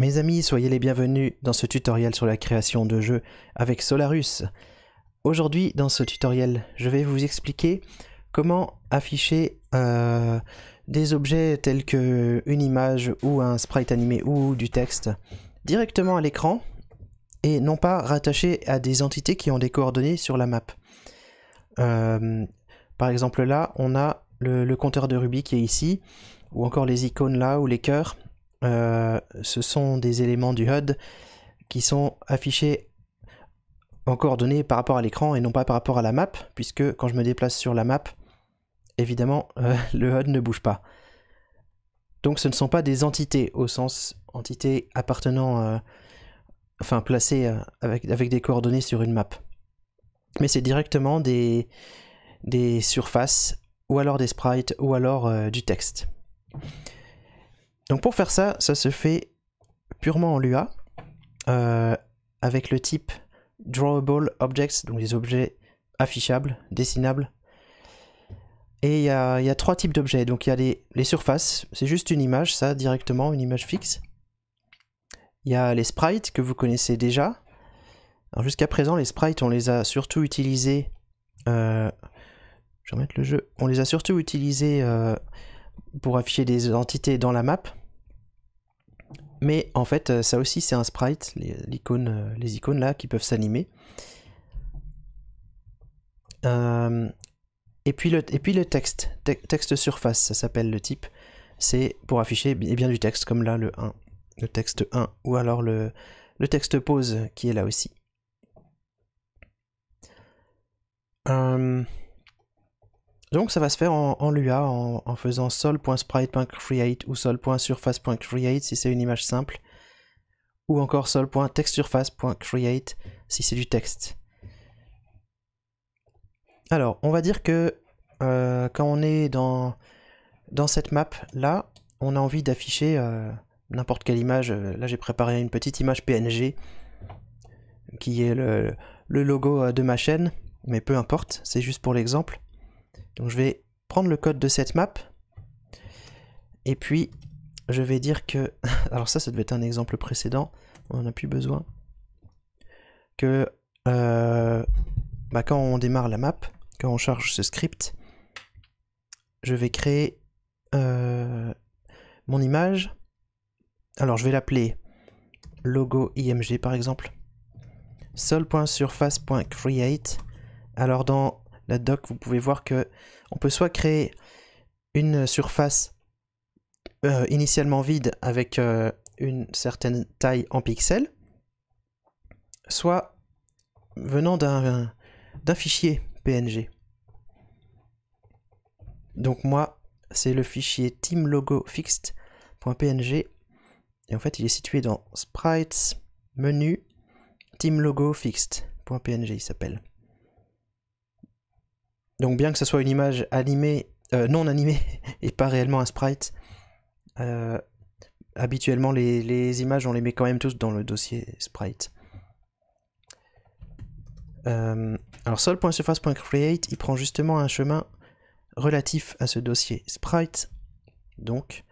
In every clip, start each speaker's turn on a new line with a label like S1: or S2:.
S1: Mes amis, soyez les bienvenus dans ce tutoriel sur la création de jeux avec Solarus. Aujourd'hui, dans ce tutoriel, je vais vous expliquer comment afficher euh, des objets tels que une image ou un sprite animé ou du texte directement à l'écran et non pas rattaché à des entités qui ont des coordonnées sur la map. Euh, par exemple là, on a le, le compteur de Ruby qui est ici, ou encore les icônes là, ou les cœurs, euh, ce sont des éléments du HUD qui sont affichés en coordonnées par rapport à l'écran et non pas par rapport à la map, puisque quand je me déplace sur la map, évidemment, euh, le HUD ne bouge pas. Donc ce ne sont pas des entités au sens entité appartenant, euh, enfin placées avec, avec des coordonnées sur une map. Mais c'est directement des, des surfaces, ou alors des sprites, ou alors du texte. Donc pour faire ça, ça se fait purement en Lua, euh, avec le type Drawable Objects, donc les objets affichables, dessinables. Et il y, a, trois types d'objets. Donc il y a les, surfaces, c'est juste une image, ça directement, une image fixe. Il y a les sprites que vous connaissez déjà. Jusqu'à présent, les sprites, on les a surtout utilisés. Euh, je vais remettre le jeu. On les a surtout utilisés euh, pour afficher des entités dans la map. Mais en fait, euh, ça aussi c'est un sprite, les, euh, les icônes là qui peuvent s'animer. Euh, et, puis le, et puis le texte, texte surface, ça s'appelle le type. C'est pour afficher eh bien du texte, comme là le 1, le texte 1, ou alors le, le texte pause qui est là aussi. Donc ça va se faire en, en Lua en, faisant sol.sprite.create ou sol.surface.create si c'est une image simple, ou encore sol.textsurface.create si c'est du texte. Alors, on va dire que euh, quand on est dans, dans cette map là, on a envie d'afficher euh, n'importe quelle image. Là, j'ai préparé une petite image PNG qui est le logo euh, de ma chaîne, mais peu importe, c'est juste pour l'exemple. Donc je vais prendre le code de cette map. Et puis, je vais dire que... Alors ça, ça devait être un exemple précédent. On n'en a plus besoin. Que euh, bah, quand on démarre la map, quand on charge ce script, je vais créer euh, mon image. Alors je vais l'appeler logo img par exemple. Sol.surface.create. Alors dans la doc, vous pouvez voir que on peut soit créer une surface euh, initialement vide avec euh, une certaine taille en pixels, soit venant d'un fichier PNG. Donc moi, c'est le fichier teamlogofixed.png et en fait, il est situé dans sprites, menu, teamlogofixed.png il s'appelle. Donc bien que ce soit une image animée, euh, non animée, et pas réellement un sprite, euh, habituellement les, images on les met quand même tous dans le dossier sprite. Euh, alors sol.surface.create, il prend justement un chemin relatif à ce dossier sprite. Donc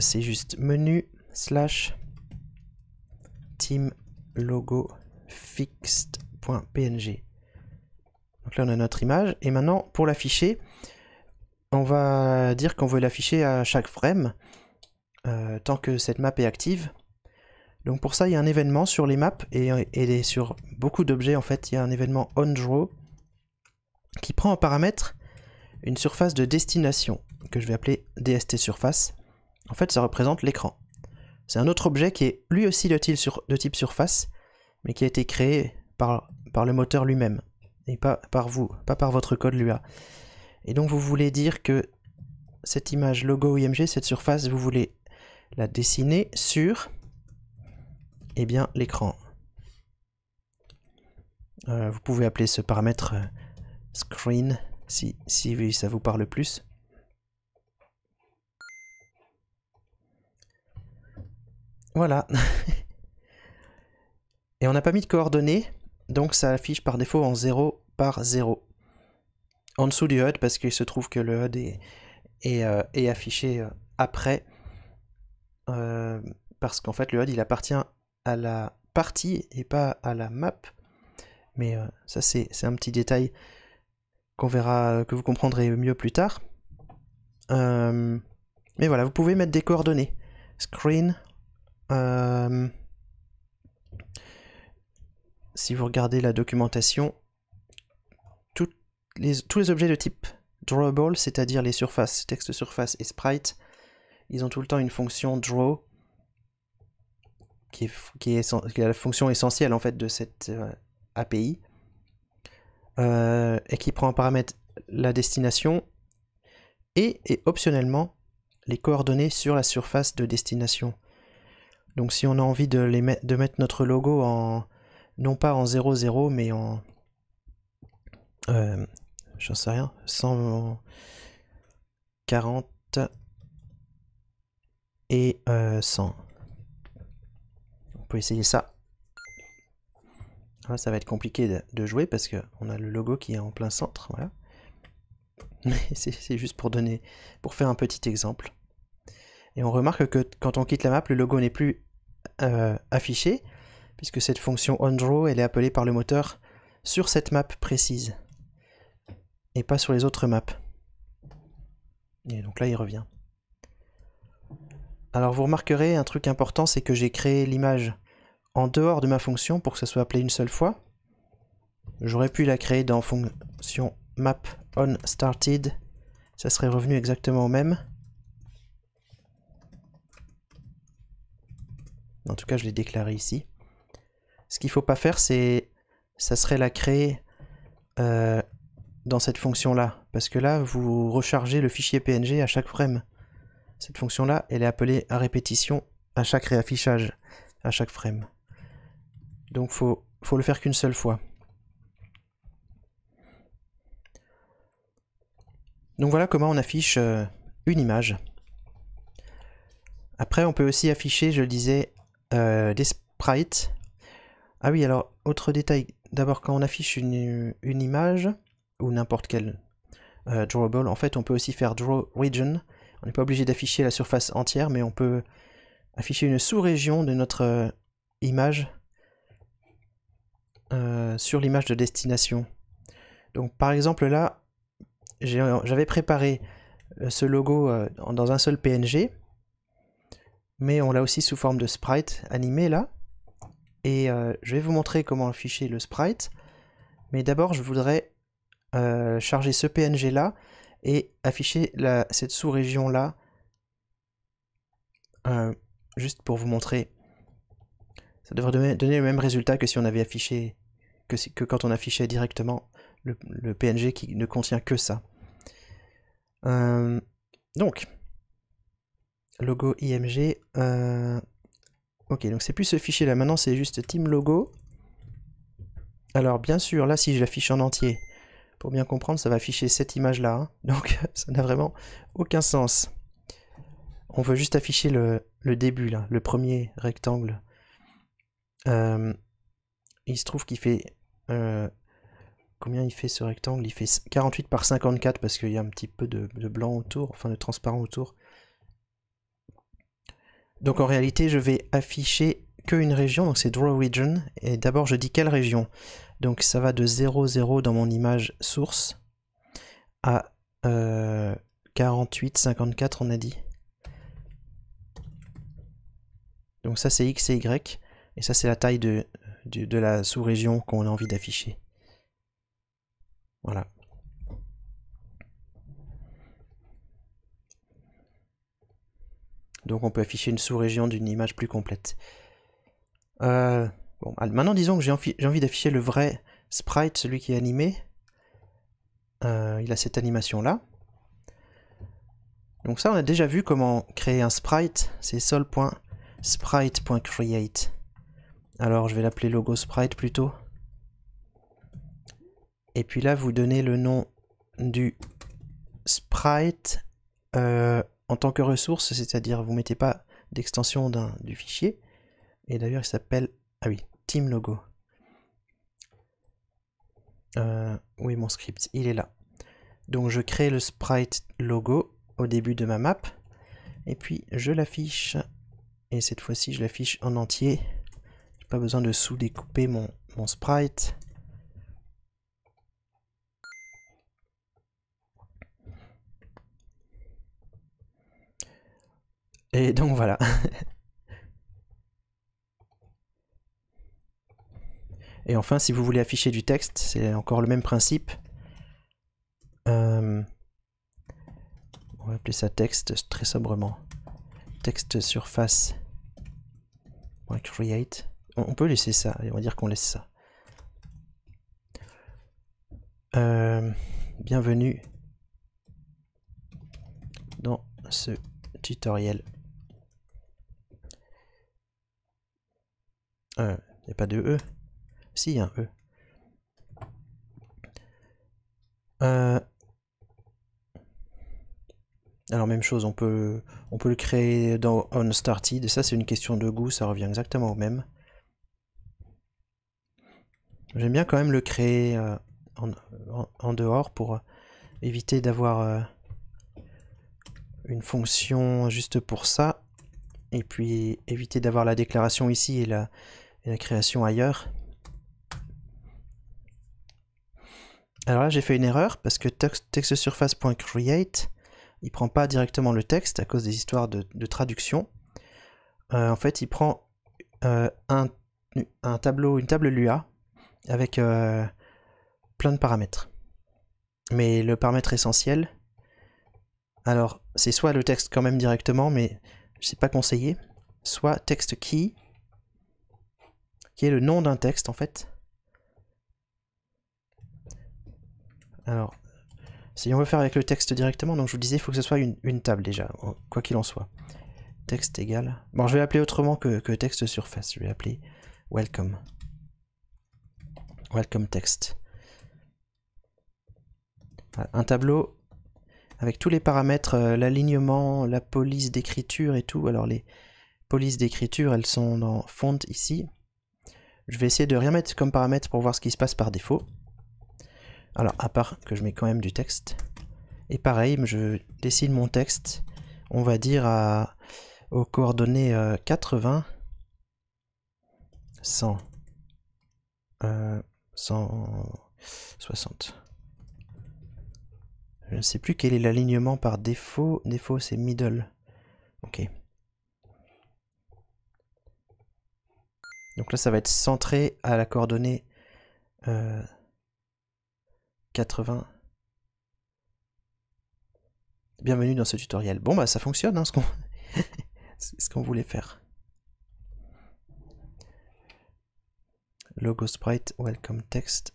S1: c'est juste menu slash team logo fixed.png. Donc là, on a notre image. Et maintenant, pour l'afficher, on va dire qu'on veut l'afficher à chaque frame, euh, tant que cette map est active. Donc pour ça, il y a un événement sur les maps et, et sur beaucoup d'objets, en fait, il y a un événement onDraw qui prend en paramètre une surface de destination que je vais appeler DST surface. En fait, ça représente l'écran. C'est un autre objet qui est lui aussi de type, de type, surface, mais qui a été créé par, par le moteur lui-même et pas par vous, pas par votre code LUA. Et donc vous voulez dire que cette image logo IMG, cette surface, vous voulez la dessiner sur eh bien l'écran. Euh, vous pouvez appeler ce paramètre euh, screen si, si ça vous parle plus. Voilà. Et on n'a pas mis de coordonnées, donc ça affiche par défaut en 0 par 0. En dessous du HUD, parce qu'il se trouve que le HUD est, est, euh, affiché euh, après, euh, parce qu'en fait le HUD il appartient à la partie et pas à la map. Mais ça c'est un petit détail qu'on verra, que vous comprendrez mieux plus tard. mais voilà, vous pouvez mettre des coordonnées. Screen. si vous regardez la documentation, tous les objets de type drawable, c'est-à-dire les surfaces, texte surface et sprite, ils ont tout le temps une fonction draw qui est, la fonction essentielle en fait de cette euh, API euh, et qui prend en paramètre la destination et, optionnellement les coordonnées sur la surface de destination. Donc si on a envie de, de mettre notre logo en non pas en 0,0 mais en euh, j'en sais rien, 140 et 100. Euh, on peut essayer ça. Ah, ça va être compliqué de, jouer parce qu'on a le logo qui est en plein centre, voilà. Mais c'est juste pour donner, pour faire un petit exemple. Et on remarque que quand on quitte la map, le logo n'est plus euh, affiché, puisque cette fonction onDraw, elle est appelée par le moteur sur cette map précise pas sur les autres maps. Et donc là, il revient. Alors vous remarquerez un truc important, c'est que j'ai créé l'image en dehors de ma fonction pour que ça soit appelé une seule fois. J'aurais pu la créer dans fonction map on started, ça serait revenu exactement au même. En tout cas, je l'ai déclaré ici. Ce qu'il faut pas faire, c'est ça serait la créer euh, dans cette fonction-là, parce que là, vous rechargez le fichier PNG à chaque frame. Cette fonction-là, elle est appelée à répétition à chaque réaffichage, à chaque frame. Donc faut, faut le faire qu'une seule fois. Donc voilà comment on affiche euh, une image. Après, on peut aussi afficher, je disais, euh, des sprites. Ah oui, alors, autre détail. D'abord, quand on affiche une image, ou n'importe quel euh, drawable. En fait, on peut aussi faire draw region. On n'est pas obligé d'afficher la surface entière, mais on peut afficher une sous-région de notre euh, image euh, sur l'image de destination. Donc par exemple là, j'avais préparé ce logo dans un seul PNG, mais on l'a aussi sous forme de sprite animé là. Et je vais vous montrer comment afficher le sprite. Mais d'abord, je voudrais euh, charger ce PNG là et afficher cette sous-région là euh, juste pour vous montrer. Ça devrait donner, le même résultat que si on avait affiché que, que quand on affichait directement le, PNG qui ne contient que ça. Euh, donc, logo IMG. ok, donc c'est plus ce fichier là maintenant, c'est juste team logo. Alors bien sûr, là si je l'affiche en entier, pour bien comprendre, ça va afficher cette image-là. Hein. Donc ça n'a vraiment aucun sens. On veut juste afficher le, début, là, le premier rectangle. Euh, il se trouve qu'il fait... Euh, combien il fait ce rectangle Il fait 48 par 54 parce qu'il y a un petit peu de, de, blanc autour, enfin de transparent autour. Donc en réalité, je vais afficher une région, donc c'est Draw Region. Et d'abord, je dis quelle région. Donc ça va de 0, 0 dans mon image source à 48, euh, 54, on a dit. Donc ça, c'est X et Y. Et ça, c'est la taille de, de, de la sous-région qu'on a envie d'afficher. Voilà. Donc on peut afficher une sous-région d'une image plus complète. Euh, bon, maintenant disons que j'ai envie, d'afficher le vrai sprite, celui qui est animé. Euh, il a cette animation là. Donc ça on a déjà vu comment créer un sprite, c'est sol.sprite.create. Alors je vais l'appeler logo sprite plutôt. Et puis là vous donnez le nom du sprite euh, en tant que ressource, c'est-à-dire vous mettez pas d'extension du fichier. Et d'ailleurs, il s'appelle... Ah oui, Team Logo. Euh, oui, mon script, il est là. Donc je crée le sprite logo au début de ma map. Et puis je l'affiche. Et cette fois-ci, je l'affiche en entier. J'ai pas besoin de sous-découper mon, mon sprite. Et donc voilà. Et enfin, si vous voulez afficher du texte, c'est encore le même principe. Euh, on va appeler ça texte très sobrement. Texte surface. Create. On peut laisser ça, on va dire qu'on laisse ça. Euh, bienvenue dans ce tutoriel. Euh, il n'y a pas de E un peu. Euh. Alors même chose, on peut, on peut le créer dans onStarted. Ça c'est une question de goût, ça revient exactement au même. J'aime bien quand même le créer euh, en, dehors pour éviter d'avoir euh, une fonction juste pour ça. Et puis éviter d'avoir la déclaration ici et la création ailleurs. Alors là, j'ai fait une erreur parce que textsurface.create, il prend pas directement le texte à cause des histoires de, traduction. Euh, en fait, il prend euh, un, tableau, une table Lua avec euh, plein de paramètres. Mais le paramètre essentiel, alors c'est soit le texte quand même directement, mais je sais pas conseillé, soit texte qui est le nom d'un texte en fait, Alors, si on veut faire avec le texte directement, donc je vous disais, il faut que ce soit une, table déjà, quoi qu'il en soit. Texte égal. Bon, je vais l'appeler autrement que, texte surface. Je vais l'appeler welcome. Welcome text. un tableau avec tous les paramètres, euh, l'alignement, la police d'écriture et tout. Alors les polices d'écriture, elles sont dans font ici. Je vais essayer de rien mettre comme paramètre pour voir ce qui se passe par défaut. Alors, à part que je mets quand même du texte. Et pareil, je dessine mon texte, on va dire, aux coordonnées 80, 100, 160. Je ne sais plus quel est l'alignement par défaut. Défaut, c'est middle. Ok. Donc là, ça va être centré à la coordonnée... Euh, 80. Bienvenue dans ce tutoriel. Bon bah ça fonctionne hein, ce qu'on voulait faire. Logo sprite, welcome text.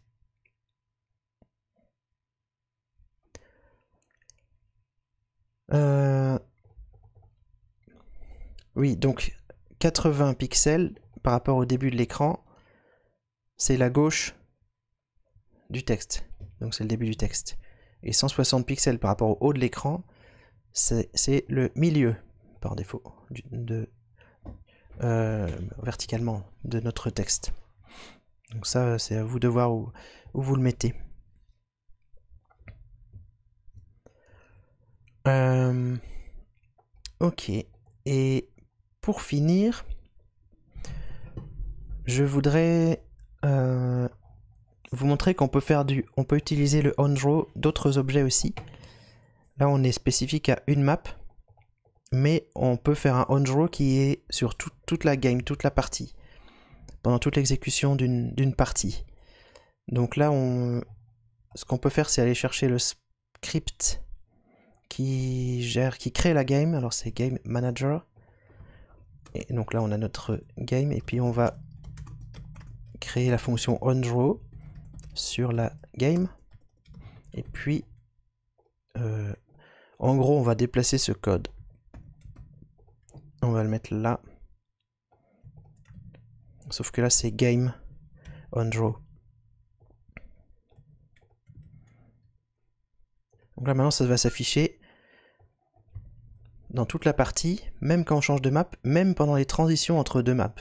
S1: Euh, oui, donc 80 pixels par rapport au début de l'écran, c'est la gauche du texte donc c'est le début du texte. Et 160 pixels par rapport au haut de l'écran, c'est le milieu par défaut de, euh, verticalement de notre texte. Donc ça, c'est à vous de voir où, vous le mettez. Euh, ok. Et pour finir, je voudrais euh, vous montrer qu'on peut faire du, on peut utiliser le on-draw d'autres objets aussi. Là, on est spécifique à une map, mais on peut faire un on-draw qui est sur toute la game, toute la partie, pendant toute l'exécution d'une partie. Donc là, on, ce qu'on peut faire, c'est aller chercher le script qui gère, qui crée la game. Alors c'est Game Manager. Et donc là, on a notre game et puis on va créer la fonction onDraw sur la game. Et puis, euh, en gros, on va déplacer ce code. On va le mettre là. Sauf que là, c'est game on draw. Donc là, maintenant, ça va s'afficher dans toute la partie, même quand on change de map, même pendant les transitions entre deux maps.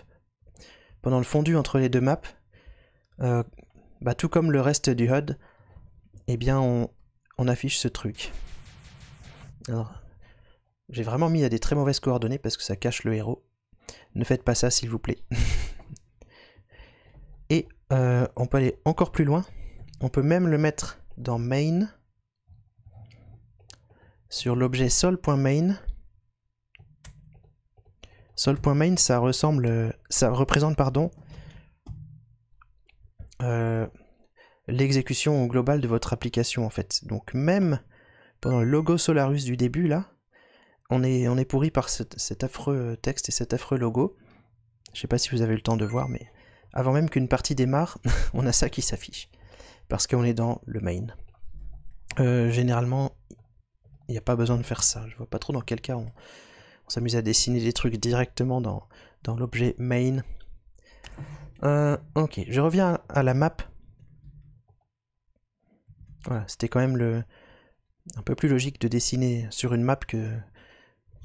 S1: Pendant le fondu entre les deux maps, euh, bah, tout comme le reste du HUD, eh bien on, affiche ce truc. j'ai vraiment mis à des très mauvaises coordonnées parce que ça cache le héros. Ne faites pas ça s'il vous plaît. Et euh, on peut aller encore plus loin. On peut même le mettre dans main sur l'objet sol.main. Sol.main ça ressemble ça représente pardon euh, l'exécution globale de votre application en fait. Donc même pendant le logo Solarus du début là, on est, on est pourri par cet, affreux texte et cet affreux logo. Je sais pas si vous avez le temps de voir, mais avant même qu'une partie démarre, on a ça qui s'affiche. Parce qu'on est dans le main. Euh, généralement, il n'y a pas besoin de faire ça. Je vois pas trop dans quel cas on, s'amuse à dessiner des trucs directement dans, dans l'objet main. Euh, ok, je reviens à la map. c'était quand même le un peu plus logique de dessiner sur une map que,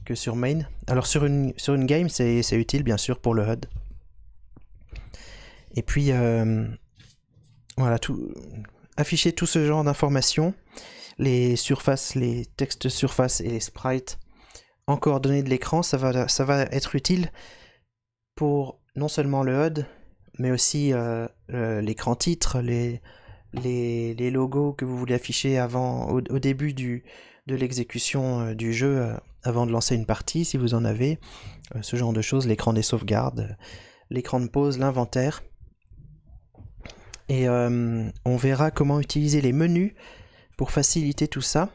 S1: que sur main. Alors sur une, sur une game, c'est utile bien sûr pour le HUD. Et puis, euh, voilà, tout, afficher tout ce genre d'informations, les surfaces, les textes surface et les sprites en coordonnées de l'écran, ça va, ça va être utile pour non seulement le HUD, mais aussi euh, euh, l'écran titre, les, logos que vous voulez afficher avant, au, début de l'exécution euh, du jeu avant de lancer une partie, si vous en avez, ce genre de choses, l'écran des sauvegardes, l'écran de pause, l'inventaire. Et on verra comment utiliser les menus pour faciliter tout ça,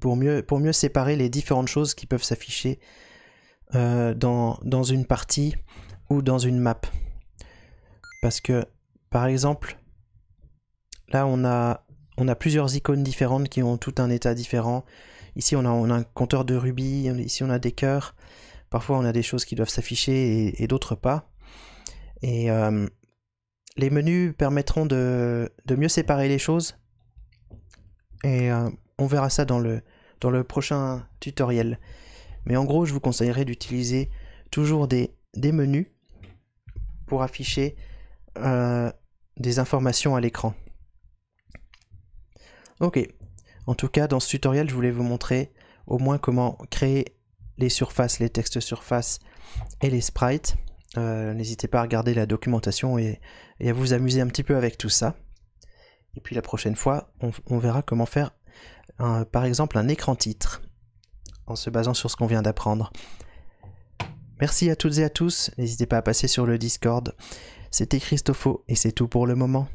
S1: pour, mieux, pour mieux séparer les différentes choses qui peuvent s'afficher dans, une partie dans une map. Parce que, par exemple, là on a, on a plusieurs icônes différentes qui ont tout un état différent. Ici on a, on a un compteur de rubis, ici on a des cœurs. Parfois on a des choses qui doivent s'afficher et, d'autres pas. Et euh, les menus permettront de, mieux séparer les choses. Et euh, on verra ça dans le, dans le prochain tutoriel. Mais en gros, je vous conseillerais d'utiliser toujours des, des menus afficher euh, des informations à l'écran. Ok, en tout cas dans ce tutoriel je voulais vous montrer au moins comment créer les surfaces, les textes surfaces et les sprites. Euh, n'hésitez pas à regarder la documentation et, à vous amuser un petit peu avec tout ça. Et puis la prochaine fois, on, verra comment faire par exemple un écran titre en se basant sur ce qu'on vient d'apprendre. Merci à toutes et à tous, n'hésitez pas à passer sur le Discord. C'était Christopho et c'est tout pour le moment.